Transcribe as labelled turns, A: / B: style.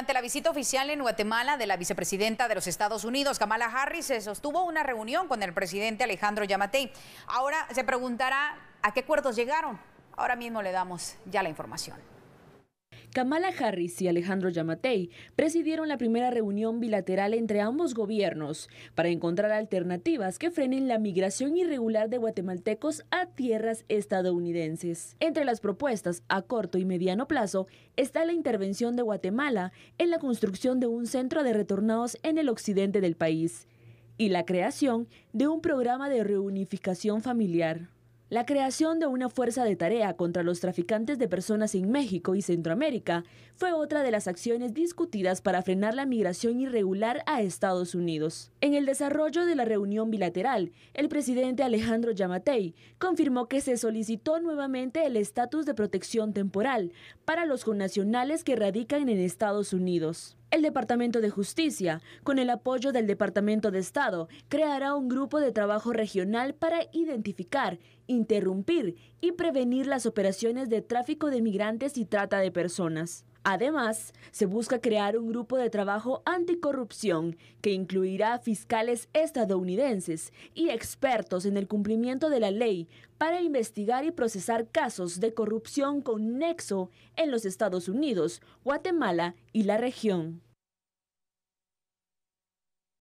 A: Durante la visita oficial en Guatemala de la vicepresidenta de los Estados Unidos, Kamala Harris, se sostuvo una reunión con el presidente Alejandro Yamatei. Ahora se preguntará a qué acuerdos llegaron. Ahora mismo le damos ya la información.
B: Kamala Harris y Alejandro Yamatei presidieron la primera reunión bilateral entre ambos gobiernos para encontrar alternativas que frenen la migración irregular de guatemaltecos a tierras estadounidenses. Entre las propuestas a corto y mediano plazo está la intervención de Guatemala en la construcción de un centro de retornados en el occidente del país y la creación de un programa de reunificación familiar. La creación de una fuerza de tarea contra los traficantes de personas en México y Centroamérica fue otra de las acciones discutidas para frenar la migración irregular a Estados Unidos. En el desarrollo de la reunión bilateral, el presidente Alejandro Yamatei confirmó que se solicitó nuevamente el estatus de protección temporal para los connacionales que radican en Estados Unidos. El Departamento de Justicia, con el apoyo del Departamento de Estado, creará un grupo de trabajo regional para identificar, interrumpir y prevenir las operaciones de tráfico de migrantes y trata de personas. Además, se busca crear un grupo de trabajo anticorrupción que incluirá fiscales estadounidenses y expertos en el cumplimiento de la ley para investigar y procesar casos de corrupción con nexo en los Estados Unidos, Guatemala y la región.